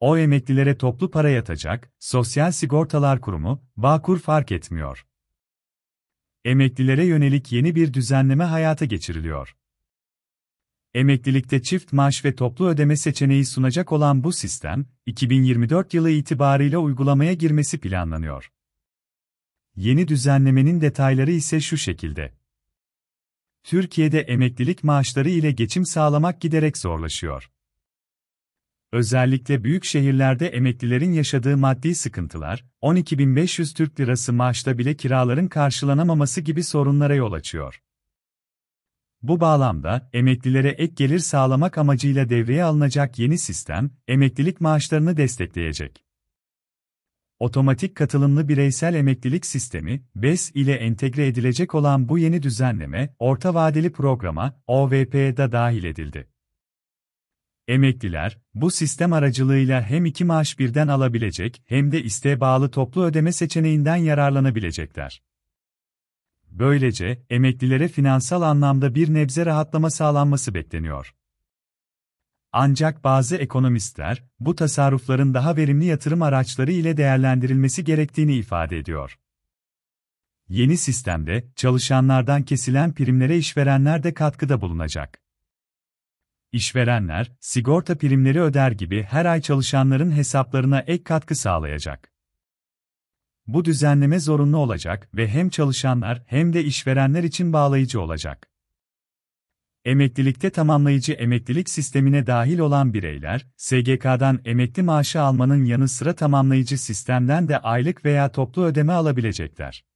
O emeklilere toplu para yatacak, Sosyal Sigortalar Kurumu, Bağkur fark etmiyor. Emeklilere yönelik yeni bir düzenleme hayata geçiriliyor. Emeklilikte çift maaş ve toplu ödeme seçeneği sunacak olan bu sistem, 2024 yılı itibariyle uygulamaya girmesi planlanıyor. Yeni düzenlemenin detayları ise şu şekilde. Türkiye'de emeklilik maaşları ile geçim sağlamak giderek zorlaşıyor. Özellikle büyük şehirlerde emeklilerin yaşadığı maddi sıkıntılar, 12.500 Türk lirası maaşta bile kiraların karşılanamaması gibi sorunlara yol açıyor. Bu bağlamda, emeklilere ek gelir sağlamak amacıyla devreye alınacak yeni sistem, emeklilik maaşlarını destekleyecek. Otomatik katılımlı bireysel emeklilik sistemi, BES ile entegre edilecek olan bu yeni düzenleme, orta vadeli programa, da dahil edildi. Emekliler, bu sistem aracılığıyla hem iki maaş birden alabilecek hem de isteğe bağlı toplu ödeme seçeneğinden yararlanabilecekler. Böylece, emeklilere finansal anlamda bir nebze rahatlama sağlanması bekleniyor. Ancak bazı ekonomistler, bu tasarrufların daha verimli yatırım araçları ile değerlendirilmesi gerektiğini ifade ediyor. Yeni sistemde, çalışanlardan kesilen primlere işverenler de katkıda bulunacak işverenler, sigorta primleri öder gibi her ay çalışanların hesaplarına ek katkı sağlayacak. Bu düzenleme zorunlu olacak ve hem çalışanlar hem de işverenler için bağlayıcı olacak. Emeklilikte tamamlayıcı emeklilik sistemine dahil olan bireyler, SGK'dan emekli maaşı almanın yanı sıra tamamlayıcı sistemden de aylık veya toplu ödeme alabilecekler.